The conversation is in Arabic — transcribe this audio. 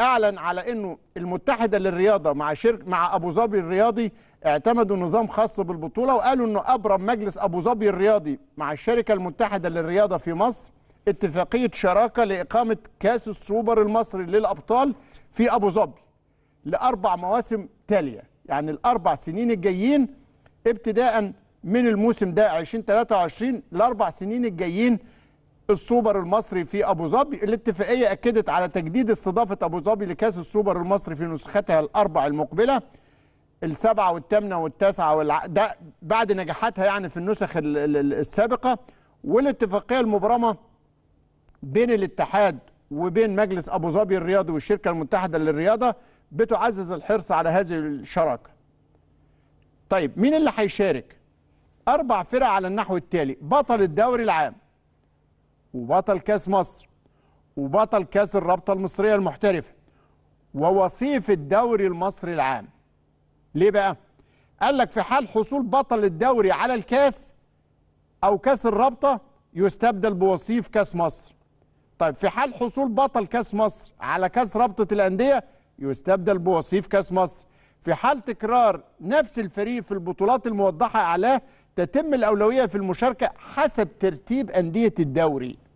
اعلن على انه المتحده للرياضه مع شرك مع ابو ظبي الرياضي اعتمدوا نظام خاص بالبطوله وقالوا انه ابرم مجلس ابو ظبي الرياضي مع الشركه المتحده للرياضه في مصر اتفاقيه شراكه لاقامه كاس السوبر المصري للابطال في ابو ظبي لاربع مواسم تاليه يعني الاربع سنين الجايين ابتداء من الموسم ده 2023 الاربع سنين الجايين السوبر المصري في ابو ظبي الاتفاقيه اكدت على تجديد استضافه ابو ظبي لكاس السوبر المصري في نسختها الاربع المقبله السبعه والثامنه والتاسعه والع... ده بعد نجاحاتها يعني في النسخ السابقه والاتفاقيه المبرمه بين الاتحاد وبين مجلس ابو ظبي الرياضي والشركه المتحده للرياضه بتعزز الحرص على هذه الشراكه. طيب مين اللي هيشارك؟ اربع فرق على النحو التالي: بطل الدوري العام وبطل كاس مصر وبطل كاس الرابطه المصريه المحترفه ووصيف الدوري المصري العام ليه بقى قال لك في حال حصول بطل الدوري على الكاس او كاس الرابطه يستبدل بوصيف كاس مصر طيب في حال حصول بطل كاس مصر على كاس رابطه الانديه يستبدل بوصيف كاس مصر في حال تكرار نفس الفريق في البطولات الموضحه اعلاه تتم الأولوية في المشاركة حسب ترتيب أندية الدوري